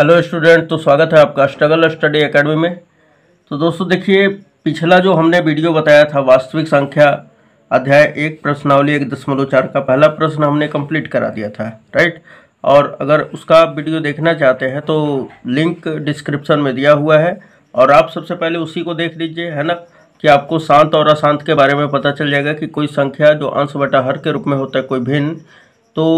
hello student तो स्वागत है आपका स्ट्रगल स्टडी एकेडमी में तो दोस्तों देखिए पिछला जो हमने वीडियो बताया था वास्तविक संख्या अध्याय एक प्रश्नावली एक दशमलव चार का पहला प्रश्न हमने कंप्लीट करा दिया था राइट और अगर उसका वीडियो देखना चाहते हैं तो लिंक डिस्क्रिप्शन में दिया हुआ है और आप सबसे पहले उसी को देख लीजिए है ना कि आपको शांत और अशांत के बारे में पता चल जाएगा कि कोई संख्या जो अंश बटा हर के रूप में होता है कोई भिन्न तो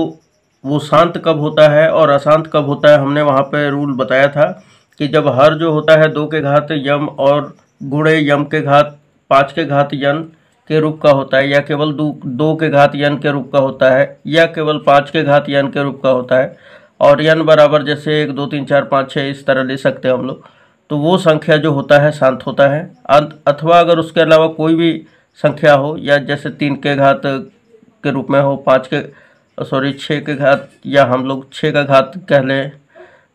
वो शांत कब होता है और अशांत कब होता है हमने वहाँ पर रूल बताया था कि जब हर जो होता है दो के घात यम और गुणे यम के घात पाँच के घात यन के रूप का होता है या केवल दो दो के घात यन के रूप का होता है या केवल पाँच के घात यन के रूप का होता है और यन बराबर जैसे एक दो तीन चार पाँच छः इस तरह ले सकते हैं हम लोग तो वो संख्या जो होता है शांत होता है अंत अथवा अगर उसके अलावा कोई भी संख्या हो या जैसे तीन के घात के रूप में हो पाँच के सॉरी छः के घात या हम लोग छः का घात कह लें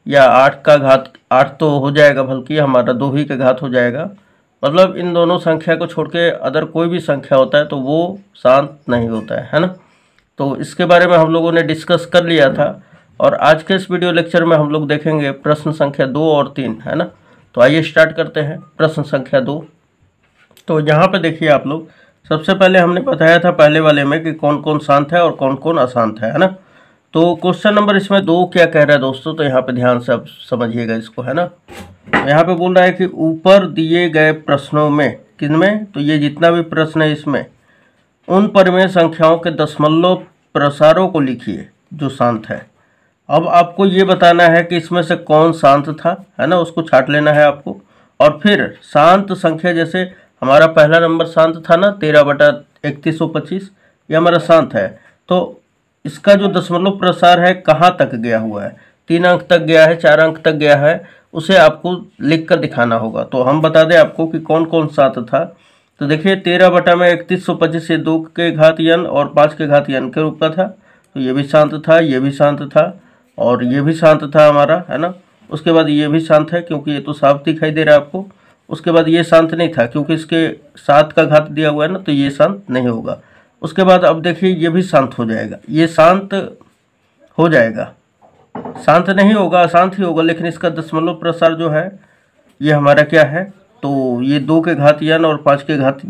या आठ का घात आठ तो हो जाएगा बल्कि हमारा दो ही का घात हो जाएगा मतलब इन दोनों संख्या को छोड़ के अदर कोई भी संख्या होता है तो वो शांत नहीं होता है है ना तो इसके बारे में हम लोगों ने डिस्कस कर लिया था और आज के इस वीडियो लेक्चर में हम लोग देखेंगे प्रश्न संख्या दो और तीन है ना तो आइए स्टार्ट करते हैं प्रश्न संख्या दो तो यहाँ पे देखिए आप लोग सबसे पहले हमने बताया था पहले वाले में कि कौन कौन शांत है और कौन कौन अशांत है है ना तो क्वेश्चन नंबर इसमें दो क्या कह रहा है दोस्तों तो यहाँ पे ध्यान से आप समझिएगा इसको है ना तो यहाँ पे बोल रहा है कि ऊपर दिए गए प्रश्नों में किन में तो ये जितना भी प्रश्न है इसमें उन परिमेय संख्याओं के दशमलव प्रसारों को लिखिए जो शांत है अब आपको ये बताना है कि इसमें से कौन शांत था है ना उसको छाट लेना है आपको और फिर शांत संख्या जैसे हमारा पहला नंबर शांत था ना तेरह बटा इकतीस सौ पच्चीस ये हमारा शांत है तो इसका जो दशमलव प्रसार है कहाँ तक गया हुआ है तीन अंक तक गया है चार अंक तक गया है उसे आपको लिख कर दिखाना होगा तो हम बता दें आपको कि कौन कौन सात था तो देखिए तेरह बटा में इकतीस सौ पच्चीस से दो के घात यन और पाँच के घात यन के रूप का था तो ये भी शांत था ये भी शांत था और ये भी शांत था हमारा है ना उसके बाद ये भी शांत है क्योंकि ये तो साफ दिखाई दे रहा है आपको उसके बाद ये शांत नहीं था क्योंकि इसके सात का घात दिया हुआ है ना तो ये शांत नहीं होगा उसके बाद अब देखिए ये भी शांत हो जाएगा ये शांत हो जाएगा शांत नहीं होगा अशांत ही होगा लेकिन इसका दशमलव प्रसार जो है ये हमारा क्या है तो ये दो के घात यान और पाँच के घात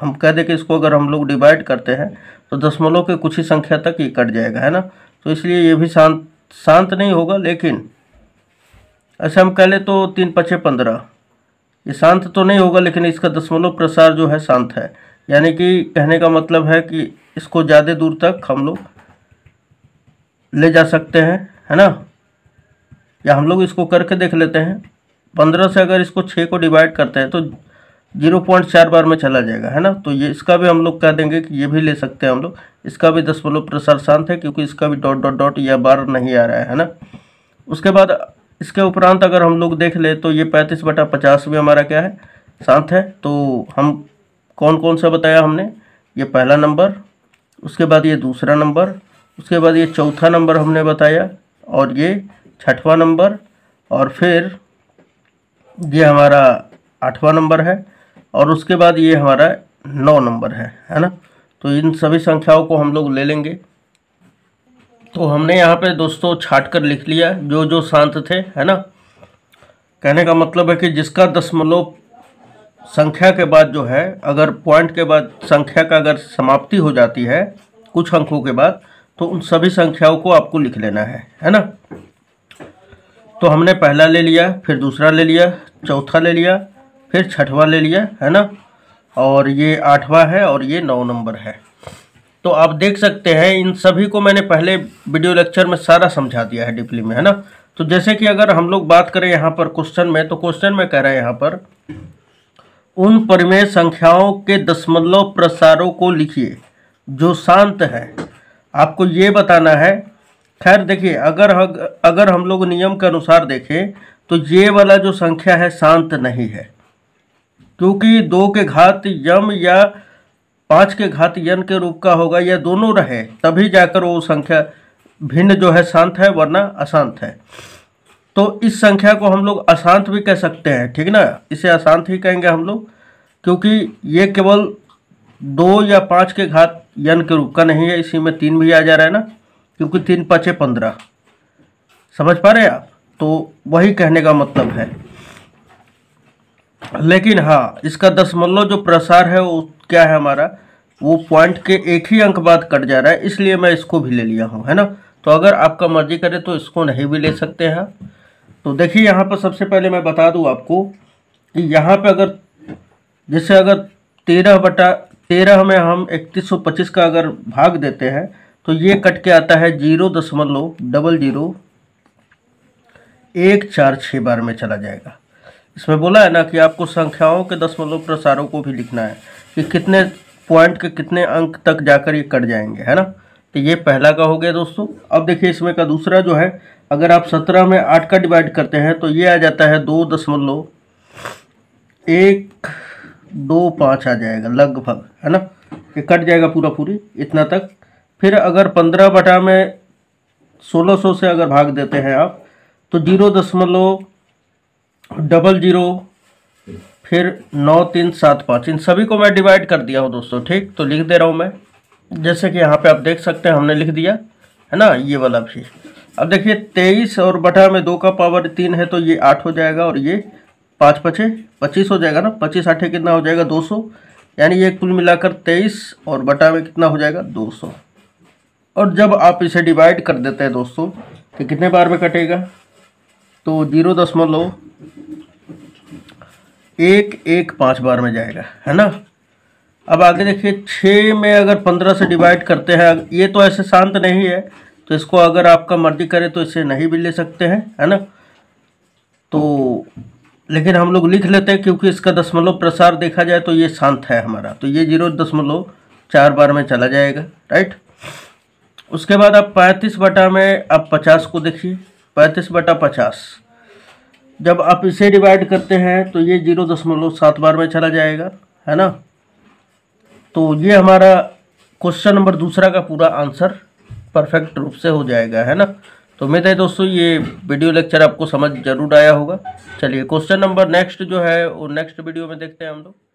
हम कह दें कि इसको अगर हम लोग डिवाइड करते हैं तो दशमलव के कुछ ही संख्या तक ये कट जाएगा है ना तो इसलिए ये भी शांत शांत नहीं होगा लेकिन ऐसे हम कह लें तो तीन पचे पंद्रह ये शांत तो नहीं होगा लेकिन इसका दशमलव प्रसार जो है शांत है यानी कि कहने का मतलब है कि इसको ज़्यादा दूर तक हम लोग ले जा सकते हैं है ना या हम लोग इसको करके देख लेते हैं पंद्रह से अगर इसको छः को डिवाइड करते हैं तो जीरो पॉइंट चार बार में चला जाएगा है ना तो ये इसका भी हम लोग कह देंगे कि ये भी ले सकते हैं हम लोग इसका भी दशमलव प्रसार शांत है क्योंकि इसका भी डॉट डॉट डॉट या बार नहीं आ रहा है है ना उसके बाद इसके उपरांत अगर हम लोग देख ले तो ये पैंतीस बटा पचास भी हमारा क्या है सात है तो हम कौन कौन सा बताया हमने ये पहला नंबर उसके बाद ये दूसरा नंबर उसके बाद ये चौथा नंबर हमने बताया और ये छठवां नंबर और फिर ये हमारा आठवां नंबर है और उसके बाद ये हमारा नौ नंबर है है ना तो इन सभी संख्याओं को हम लोग ले लेंगे तो हमने यहाँ पे दोस्तों छाट कर लिख लिया जो जो शांत थे है ना कहने का मतलब है कि जिसका दशमलव संख्या के बाद जो है अगर पॉइंट के बाद संख्या का अगर समाप्ति हो जाती है कुछ अंकों के बाद तो उन सभी संख्याओं को आपको लिख लेना है है ना तो हमने पहला ले लिया फिर दूसरा ले लिया चौथा ले लिया फिर छठवा ले लिया है ना और ये आठवा है और ये नौ नंबर है तो आप देख सकते हैं इन सभी को मैंने पहले वीडियो लेक्चर में सारा समझा दिया है डिप्ली में है ना तो जैसे कि अगर हम लोग बात करें यहाँ पर क्वेश्चन में तो क्वेश्चन में कह रहे हैं यहाँ पर उन परिमेय संख्याओं के दशमलव प्रसारों को लिखिए जो शांत है आपको ये बताना है खैर देखिए अगर अगर हम लोग नियम के अनुसार देखें तो ये वाला जो संख्या है शांत नहीं है क्योंकि दो के घात यम या पाँच के घात यन के रूप का होगा यह दोनों रहे तभी जाकर वो संख्या भिन्न जो है शांत है वरना अशांत है तो इस संख्या को हम लोग अशांत भी कह सकते हैं ठीक ना इसे अशांत ही कहेंगे हम लोग क्योंकि ये केवल दो या पाँच के घात यन के रूप का नहीं है इसी में तीन भी आ जा रहा है ना क्योंकि तीन पाँचे पंद्रह समझ पा रहे हैं आप तो वही कहने का मतलब है लेकिन हाँ इसका दशमलव जो प्रसार है वो क्या है हमारा वो पॉइंट के एक ही अंक बाद कट जा रहा है इसलिए मैं इसको भी ले लिया हूँ है ना तो अगर आपका मर्जी करे तो इसको नहीं भी ले सकते हैं तो देखिए यहाँ पर सबसे पहले मैं बता दूँ आपको कि यहाँ पर अगर जैसे अगर तेरह बटा तेरह में हम इकतीस सौ पच्चीस का अगर भाग देते हैं तो ये कट के आता है जीरो दशमलव डबल जीरो एक चार छः बार में चला जाएगा इसमें बोला है ना कि आपको संख्याओं के दशमलव प्रसारों को भी लिखना है कि कितने पॉइंट के कितने अंक तक जाकर ये कट जाएंगे है ना तो ये पहला का हो गया दोस्तों अब देखिए इसमें का दूसरा जो है अगर आप सत्रह में आठ का डिवाइड करते हैं तो ये आ जाता है दो दशमलव एक दो पाँच आ जाएगा लगभग है ना ये कट जाएगा पूरा पूरी इतना तक फिर अगर पंद्रह बटा में सोलह सौ से अगर भाग देते हैं आप तो जीरो दशमलव डबल ज़ीरो फिर नौ तीन सात पाँच इन सभी को मैं डिवाइड कर दिया हूँ दोस्तों ठीक तो लिख दे रहा हूँ मैं जैसे कि यहाँ पे आप देख सकते हैं हमने लिख दिया है ना ये वाला भी अब देखिए तेईस और बटा में दो का पावर तीन है तो ये आठ हो जाएगा और ये पाँच पचे पच्चीस हो जाएगा ना पच्चीस आठे कितना हो जाएगा दो सौ यानी ये कुल मिलाकर तेईस और बटा में कितना हो जाएगा दो सौ और जब आप इसे डिवाइड कर देते हैं दोस्तों तो कितने बार में कटेगा तो जीरो दशमलव एक एक पाँच बार में जाएगा है ना अब आगे देखिए छः में अगर पंद्रह से डिवाइड करते हैं ये तो ऐसे शांत नहीं है तो इसको अगर आपका मर्जी करे तो इसे नहीं भी ले सकते हैं है ना तो लेकिन हम लोग लिख लेते हैं क्योंकि इसका दशमलव प्रसार देखा जाए तो ये शांत है हमारा तो ये जीरो दशमलव चार बार में चला जाएगा राइट उसके बाद आप पैंतीस बटा में आप पचास को देखिए पैंतीस बटा पचास जब आप इसे डिवाइड करते हैं तो ये जीरो दशमलव सात बार में चला जाएगा है ना तो ये हमारा क्वेश्चन नंबर दूसरा का पूरा आंसर परफेक्ट रूप से हो जाएगा है ना तो उम्मीद है दोस्तों ये वीडियो लेक्चर आपको समझ जरूर आया होगा चलिए क्वेश्चन नंबर नेक्स्ट जो है वो नेक्स्ट वीडियो में देखते हैं हम लोग